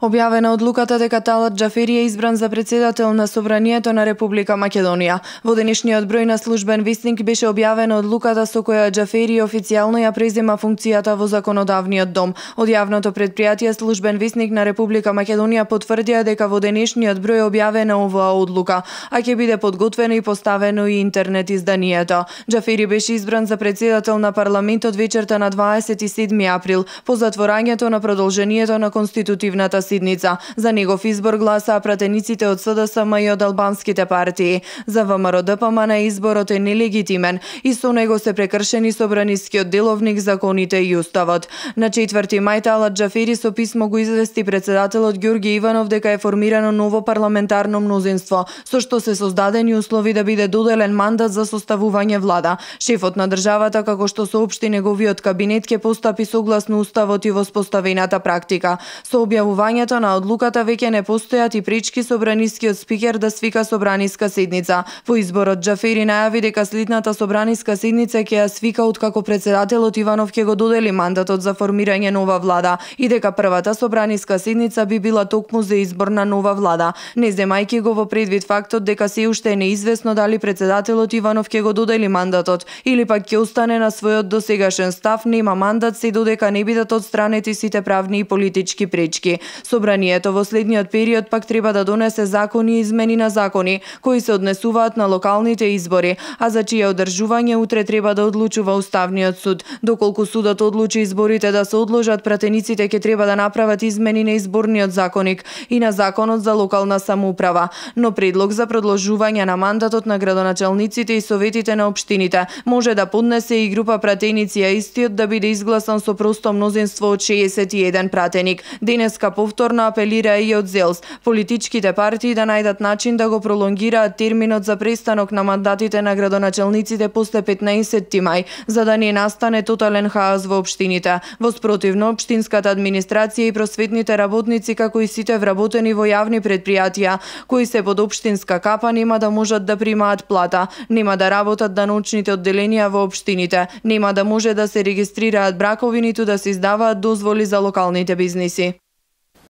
Објавена одлуката дека Талат Джафери е избран за председател на Собранието на Република Македонија. Во денешниот број на службен вистинг беше објавена одлуката со која Джафери официјално ја презема функцијата во законодавниот дом. Од јавното предпријатие службен вистинг на Република Македонија потврдија дека во денешниот број објавена оваа одлука, а ќе биде подготвено и поставено и интернет изданието. Джафери беше избран за председател на парламентот вечерта на 27 април по затворањето на продолжението на конститутивната Сидница. За негов избор гласаа пратениците од СДСМ и од албанските партии. За ВМРО ДПМН изборот е нелегитимен и со него се прекршени собранискиот деловник, законите и уставот. На 4 мај Талат Джафери со писмо го извести председателот Ѓурги Иванов дека е формирано ново парламентарно мнозинство, со што се создадени услови да биде доделен мандат за составување влада. Шефот на државата, како што соопшти неговиот кабинет, ке постапи согласно уставот и воспоставената практика. Со објавување спроведувањето на одлуката веќе не постојат и пречки собранискиот спикер да свика собраниска седница. Во изборот Џафери најави дека следната собраниска седница ќе ја свика откако председателот Иванов ќе го додели мандатот за формирање нова влада и дека првата собраниска седница би била токму за избор на нова влада, не земајќи го во предвид фактот дека се уште е неизвестно дали председателот Иванов ќе го додели мандатот или пак ќе остане на својот досегашен став нема мандат се додека не бидат одстранети сите правни и политички пречки. Собранието во следниот период пак треба да донесе закони и измени на закони кои се однесуваат на локалните избори, а за чие одржување утре треба да одлучува Уставниот суд. Доколку судот одлучи изборите да се одложат, пратениците ќе треба да направат измени на изборниот законик и на законот за локална самоуправа, но предлог за продолжување на мандатот на градоначалниците и советите на општините може да поднесе и група пратеници, а истиот да биде изгласан со просто мнозинство од 61 пратеник. Денеска повтор повторно апелира и од ЗЕЛС политичките партии да најдат начин да го пролонгираат терминот за престанок на мандатите на градоначелниците после 15 мај, за да не настане тотален хаос во обштините. Во спротивно, обштинската администрација и просветните работници, како и сите вработени во јавни предпријатија, кои се под обштинска капа, нема да можат да примаат плата, нема да работат даночните одделенија во обштините, нема да може да се регистрираат бракови, ниту да се издаваат дозволи за локалните бизниси.